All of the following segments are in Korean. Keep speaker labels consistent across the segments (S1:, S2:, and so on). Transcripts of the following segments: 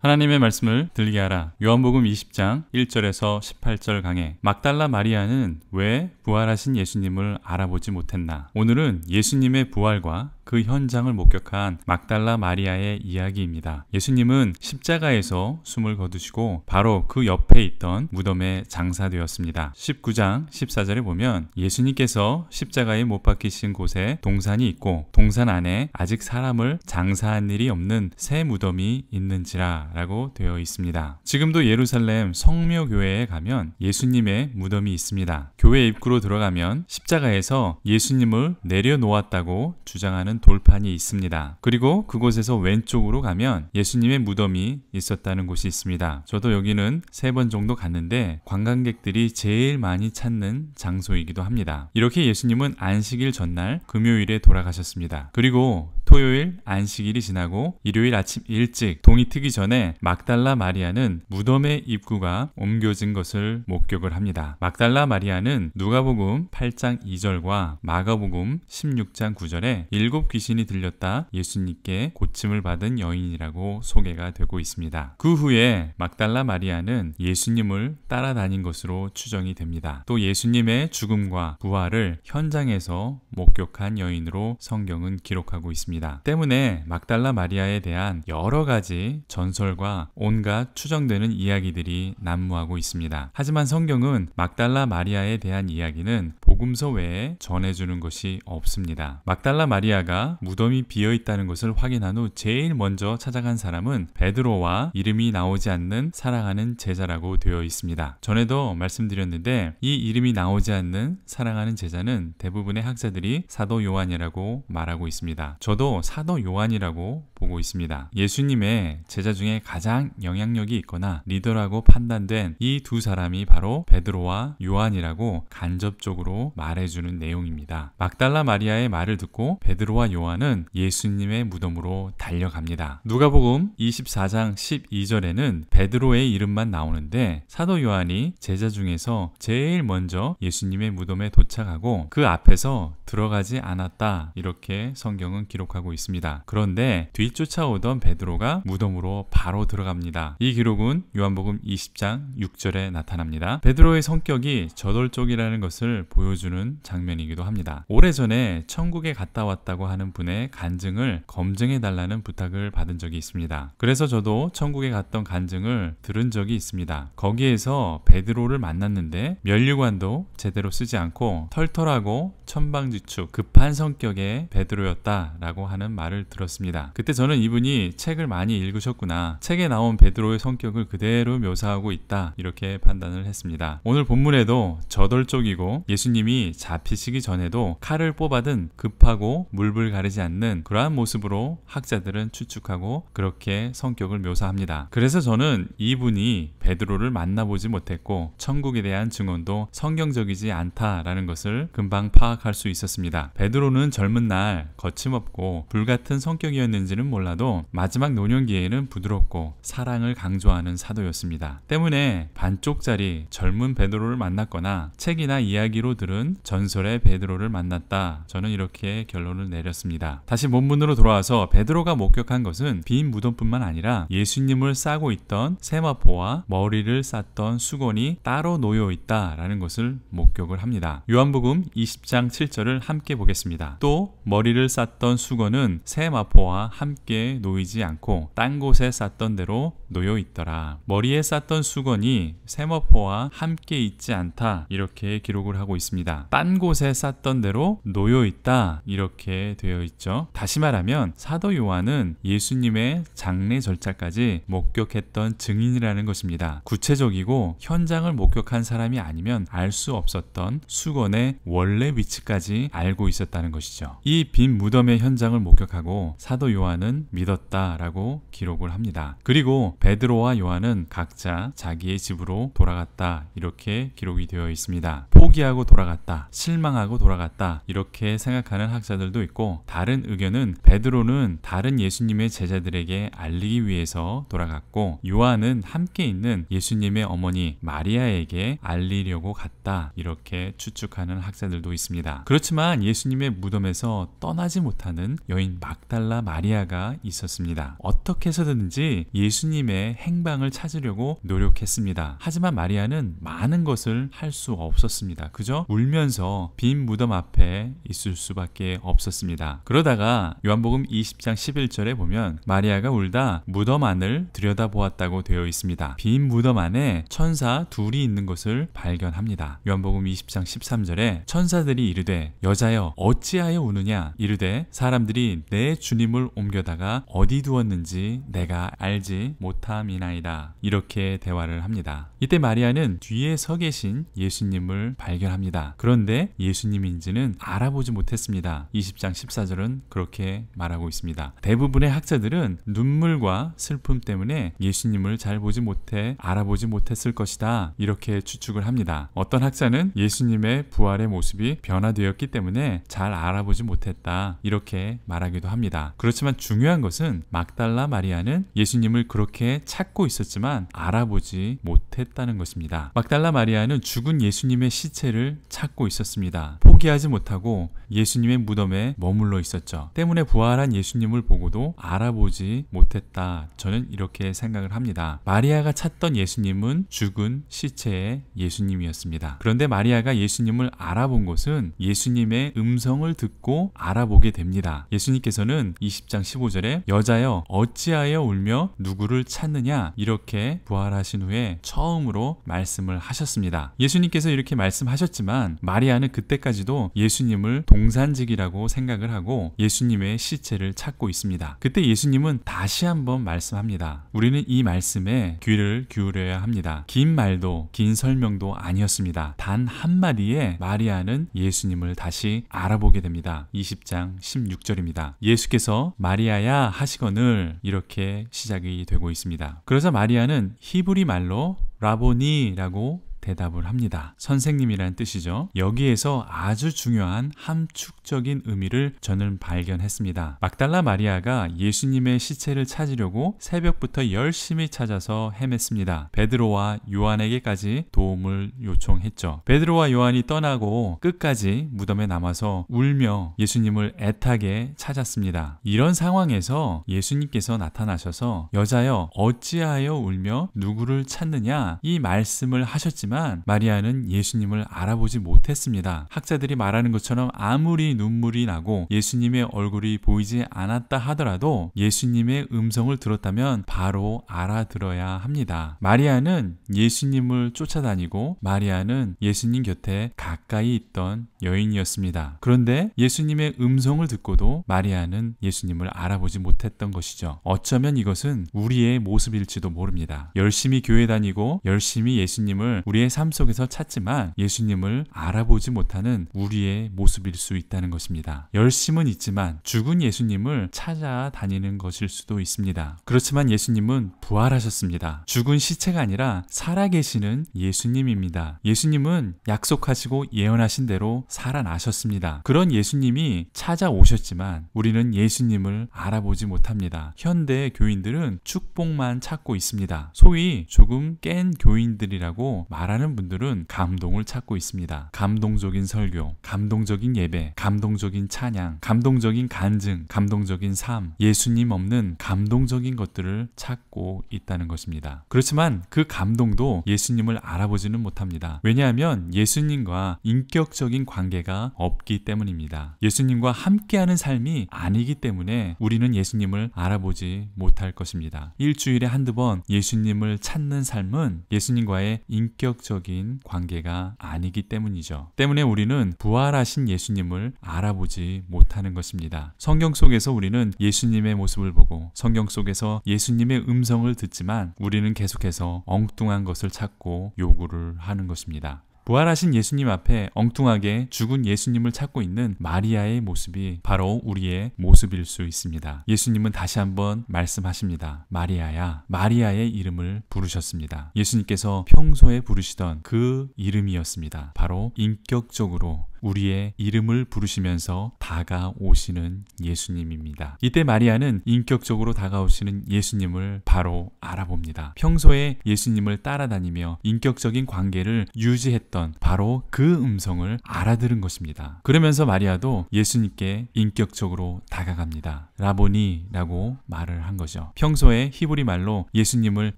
S1: 하나님의 말씀을 들리게 하라. 요한복음 20장 1절에서 18절 강해. 막달라 마리아는 왜 부활하신 예수님을 알아보지 못했나? 오늘은 예수님의 부활과 그 현장을 목격한 막달라 마리아의 이야기입니다. 예수님은 십자가에서 숨을 거두시고 바로 그 옆에 있던 무덤에 장사되었습니다. 19장 14절에 보면 예수님께서 십자가에 못 박히신 곳에 동산이 있고 동산 안에 아직 사람을 장사한 일이 없는 새 무덤이 있는지라 라고 되어 있습니다. 지금도 예루살렘 성묘교회에 가면 예수님의 무덤이 있습니다. 교회 입구로 들어가면 십자가에서 예수님을 내려놓았다고 주장하는 들어가 돌판이 있습니다. 그리고 그곳에서 왼쪽으로 가면 예수님의 무덤이 있었다는 곳이 있습니다. 저도 여기는 세 번 정도 갔는데 관광객들이 제일 많이 찾는 장소이기도 합니다. 이렇게 예수님은 안식일 전날 금요일에 돌아가셨습니다. 그리고 토요일 안식일이 지나고 일요일 아침 일찍 동이 트기 전에 막달라 마리아는 무덤의 입구가 옮겨진 것을 목격을 합니다. 막달라 마리아는 누가복음 8장 2절과 마가복음 16장 9절에 일곱 귀신이 들렸다 예수님께 고침을 받은 여인이라고 소개가 되고 있습니다. 그 후에 막달라 마리아는 예수님을 따라다닌 것으로 추정이 됩니다. 또 예수님의 죽음과 부활을 현장에서 목격한 여인으로 성경은 기록하고 있습니다. 있습니다. 때문에 막달라 마리아에 대한 여러 가지 전설과 온갖 추정되는 이야기들이 난무하고 있습니다. 하지만 성경은 막달라 마리아에 대한 이야기는 복음서 외에 전해주는 것이 없습니다. 막달라 마리아가 무덤이 비어 있다는 것을 확인한 후 제일 먼저 찾아간 사람은 베드로와 이름이 나오지 않는 사랑하는 제자라고 되어 있습니다. 전에도 말씀드렸는데 이 이름이 나오지 않는 사랑하는 제자는 대부분의 학자들이 사도 요한이라고 말하고 있습니다. 저도 사도 요한이라고 보고 있습니다. 예수님의 제자 중에 가장 영향력이 있거나 리더라고 판단된 이 두 사람이 바로 베드로와 요한이라고 간접적으로 말해주는 내용입니다. 막달라 마리아의 말을 듣고 베드로와 요한은 예수님의 무덤으로 달려갑니다. 누가복음 24장 12절에는 베드로의 이름만 나오는데 사도 요한이 제자 중에서 제일 먼저 예수님의 무덤에 도착하고 그 앞에서 들어가지 않았다 이렇게 성경은 기록하고 있습니다. 그런데 뒤쫓아오던 베드로가 무덤으로 바로 들어갑니다. 이 기록은 요한복음 20장 6절에 나타납니다. 베드로의 성격이 저돌적이라는 것을 보여 보여주는 장면이기도 합니다. 오래전에 천국에 갔다 왔다고 하는 분의 간증을 검증해 달라는 부탁을 받은 적이 있습니다. 그래서 저도 천국에 갔던 간증을 들은 적이 있습니다. 거기에서 베드로를 만났는데 면류관도 제대로 쓰지 않고 털털하고 천방지축 급한 성격의 베드로였다라고 하는 말을 들었습니다. 그때 저는 이분이 책을 많이 읽으셨구나. 책에 나온 베드로의 성격을 그대로 묘사하고 있다. 이렇게 판단을 했습니다. 오늘 본문에도 저돌적이고 예수님이 느낌이 잡히시기 전에도 칼을 뽑아든 급하고 물불 가리지 않는 그러한 모습으로 학자들은 추측하고 그렇게 성격을 묘사합니다. 그래서 저는 이분이 베드로를 만나보지 못했고 천국에 대한 증언도 성경적이지 않다라는 것을 금방 파악할 수 있었습니다. 베드로는 젊은 날 거침없고 불같은 성격이었는지는 몰라도 마지막 노년기에는 부드럽고 사랑을 강조하는 사도였습니다. 때문에 반쪽짜리 젊은 베드로를 만났거나 책이나 이야기로 들은 바울은 전설의 베드로를 만났다. 저는 이렇게 결론을 내렸습니다. 다시 본문으로 돌아와서 베드로가 목격한 것은 빈 무덤뿐만 아니라 예수님을 싸고 있던 세마포와 머리를 쌌던 수건이 따로 놓여 있다라는 것을 목격을 합니다. 요한복음 20장 7절을 함께 보겠습니다. 또 머리를 쌌던 수건은 세마포와 함께 놓이지 않고 딴 곳에 쌌던 대로 놓여 있더라. 머리에 쌌던 수건이 세마포와 함께 있지 않다. 이렇게 기록을 하고 있습니다. 있습니다. 딴 곳에 쌌던 대로 놓여 있다 이렇게 되어 있죠. 다시 말하면 사도 요한은 예수님의 장례 절차까지 목격했던 증인이라는 것입니다. 구체적이고 현장을 목격한 사람이 아니면 알 수 없었던 수건의 원래 위치까지 알고 있었다는 것이죠. 이 빈 무덤의 현장을 목격하고 사도 요한은 믿었다라고 기록을 합니다. 그리고 베드로와 요한은 각자 자기의 집으로 돌아갔다 이렇게 기록이 되어 있습니다. 포기하고 돌아갔다. 돌아갔다, 실망하고 돌아갔다 이렇게 생각하는 학자들도 있고 다른 의견은 베드로는 다른 예수님의 제자들에게 알리기 위해서 돌아갔고 요한은 함께 있는 예수님의 어머니 마리아에게 알리려고 갔다 이렇게 추측하는 학자들도 있습니다. 그렇지만 예수님의 무덤에서 떠나지 못하는 여인 막달라 마리아가 있었습니다. 어떻게 해서든지 예수님의 행방을 찾으려고 노력했습니다. 하지만 마리아는 많은 것을 할 수 없었습니다. 그저 울 울면서 빈 무덤 앞에 있을 수밖에 없었습니다. 그러다가 요한복음 20장 11절에 보면 마리아가 울다 무덤 안을 들여다보았다고 되어 있습니다. 빈 무덤 안에 천사 둘이 있는 것을 발견합니다. 요한복음 20장 13절에 천사들이 이르되 여자여 어찌하여 우느냐 이르되 사람들이 내 주님을 옮겨다가 어디 두었는지 내가 알지 못함이나이다. 이렇게 대화를 합니다. 이때 마리아는 뒤에 서 계신 예수님을 발견합니다. 그런데 예수님인지는 알아보지 못했습니다. 20장 14절은 그렇게 말하고 있습니다. 대부분의 학자들은 눈물과 슬픔 때문에 예수님을 잘 보지 못해 알아보지 못했을 것이다. 이렇게 추측을 합니다. 어떤 학자는 예수님의 부활의 모습이 변화되었기 때문에 잘 알아보지 못했다. 이렇게 말하기도 합니다. 그렇지만 중요한 것은 막달라 마리아는 예수님을 그렇게 찾고 있었지만 알아보지 못했다는 것입니다. 막달라 마리아는 죽은 예수님의 시체를 찾고 있었습니다. 포기하지 못하고 예수님의 무덤에 머물러 있었죠. 때문에 부활한 예수님을 보고도 알아보지 못했다. 저는 이렇게 생각을 합니다. 마리아가 찾던 예수님은 죽은 시체의 예수님이었습니다. 그런데 마리아가 예수님을 알아본 것은 예수님의 음성을 듣고 알아보게 됩니다. 예수님께서는 20장 15절에 여자여 어찌하여 울며 누구를 찾느냐 이렇게 부활하신 후에 처음으로 말씀을 하셨습니다. 예수님께서 이렇게 말씀하셨지만 있지만 마리아는 그때까지도 예수님을 동산직이라고 생각을 하고 예수님의 시체를 찾고 있습니다. 그때 예수님은 다시 한번 말씀합니다. 우리는 이 말씀에 귀를 기울여야 합니다. 긴 말도 긴 설명도 아니었습니다. 단 한마디에 마리아는 예수님을 다시 알아보게 됩니다. 20장 16절입니다. 예수께서 마리아야 하시거늘 이렇게 시작이 되고 있습니다. 그러자 마리아는 히브리 말로 라보니라고 대답을 합니다. 선생님이란 뜻이죠. 여기에서 아주 중요한 함축적인 의미를 저는 발견했습니다. 막달라 마리아가 예수님의 시체를 찾으려고 새벽부터 열심히 찾아서 헤맸습니다. 베드로와 요한에게까지 도움을 요청했죠. 베드로와 요한이 떠나고 끝까지 무덤에 남아서 울며 예수님을 애타게 찾았습니다. 이런 상황에서 예수님께서 나타나셔서 여자여 어찌하여 울며 누구를 찾느냐 이 말씀을 하셨지만 있지만 마리아는 예수님을 알아보지 못했습니다. 학자들이 말하는 것처럼 아무리 눈물이 나고 예수님의 얼굴이 보이지 않았다 하더라도 예수님의 음성을 들었다면 바로 알아들어야 합니다. 마리아는 예수님을 쫓아다니고 마리아는 예수님 곁에 가까이 있던 여인이었습니다. 그런데 예수님의 음성을 듣고도 마리아는 예수님을 알아보지 못했던 것이죠. 어쩌면 이것은 우리의 모습일지도 모릅니다. 열심히 교회 다니고 열심히 예수님을 우리의 우리의 삶 속에서 찾지만 예수님을 알아보지 못하는 우리의 모습일 수 있다는 것입니다. 열심은 있지만 죽은 예수님을 찾아다니는 것일 수도 있습니다. 그렇지만 예수님은 부활하셨습니다. 죽은 시체가 아니라 살아계시는 예수님입니다. 예수님은 약속하시고 예언하신 대로 살아나셨습니다. 그런 예수님이 찾아오셨지만 우리는 예수님을 알아보지 못합니다. 현대 교인들은 축복만 찾고 있습니다. 소위 조금 깬 교인들이라고 말합니다 잘하는 분들은 감동을 찾고 있습니다. 감동적인 설교, 감동적인 예배, 감동적인 찬양, 감동적인 간증, 감동적인 삶, 예수님 없는 감동적인 것들을 찾고 있다는 것입니다. 그렇지만 그 감동도 예수님을 알아보지는 못합니다. 왜냐하면 예수님과 인격적인 관계가 없기 때문입니다. 예수님과 함께하는 삶이 아니기 때문에 우리는 예수님을 알아보지 못할 것입니다. 일주일에 한두 번 예수님을 찾는 삶은 예수님과의 인격 인격적인 관계가 아니기 때문이죠. 때문에 우리는 부활하신 예수님을 알아보지 못하는 것입니다. 성경 속에서 우리는 예수님의 모습을 보고 성경 속에서 예수님의 음성을 듣지만 우리는 계속해서 엉뚱한 것을 찾고 요구를 하는 것입니다. 부활하신 예수님 앞에 엉뚱하게 죽은 예수님을 찾고 있는 마리아의 모습이 바로 우리의 모습일 수 있습니다. 예수님은 다시 한번 말씀하십니다. 마리아야, 마리아의 이름을 부르셨습니다. 예수님께서 평소에 부르시던 그 이름이었습니다. 바로 인격적으로 우리의 이름을 부르시면서 다가오시는 예수님입니다. 이때 마리아는 인격적으로 다가오시는 예수님을 바로 알아봅니다. 평소에 예수님을 따라다니며 인격적인 관계를 유지했던 바로 그 음성을 알아들은 것입니다. 그러면서 마리아도 예수님께 인격적으로 다가갑니다. 라보니라고 말을 한 거죠. 평소에 히브리 말로 예수님을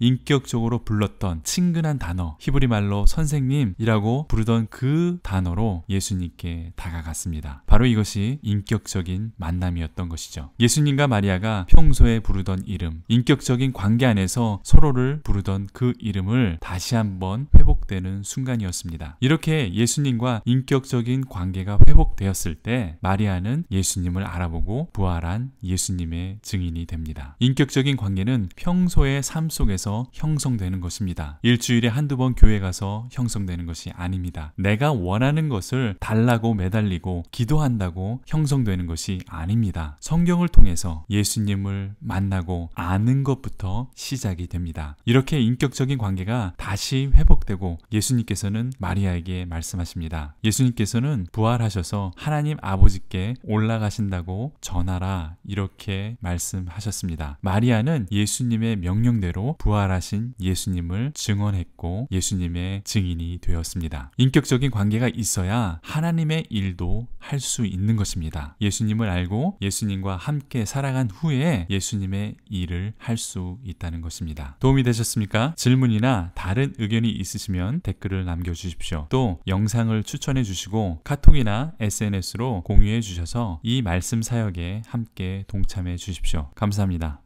S1: 인격적으로 불렀던 친근한 단어, 히브리 말로 선생님이라고 부르던 그 단어로 예수님께 하나님께 다가갔습니다. 바로 이것이 인격적인 만남이었던 것이죠. 예수님과 마리아가 평소에 부르던 이름, 인격적인 관계 안에서 서로를 부르던 그 이름을 다시 한번 회복 회복되는 순간이었습니다. 이렇게 예수님과 인격적인 관계가 회복되었을 때 마리아는 예수님을 알아보고 부활한 예수님의 증인이 됩니다. 인격적인 관계는 평소의 삶 속에서 형성되는 것입니다. 일주일에 한두 번 교회 가서 형성되는 것이 아닙니다. 내가 원하는 것을 달라고 매달리고 기도한다고 형성되는 것이 아닙니다. 성경을 통해서 예수님을 만나고 아는 것부터 시작이 됩니다. 이렇게 인격적인 관계가 다시 회복되고 예수님께서는 마리아에게 말씀하십니다. 예수님께서는 부활하셔서 하나님 아버지께 올라가신다고 전하라 이렇게 말씀하셨습니다. 마리아는 예수님의 명령대로 부활하신 예수님을 증언했고 예수님의 증인이 되었습니다. 인격적인 관계가 있어야 하나님의 일도 할수 있는 것입니다. 예수님을 알고 예수님과 함께 살아간 후에 예수님의 일을 할 수 있다는 것입니다. 도움이 되셨습니까? 질문이나 다른 의견이 있으시면 댓글을 남겨주십시오. 또 영상을 추천해 주시고 카톡이나 SNS로 공유해 주셔서 이 말씀 사역에 함께 동참해 주십시오. 감사합니다.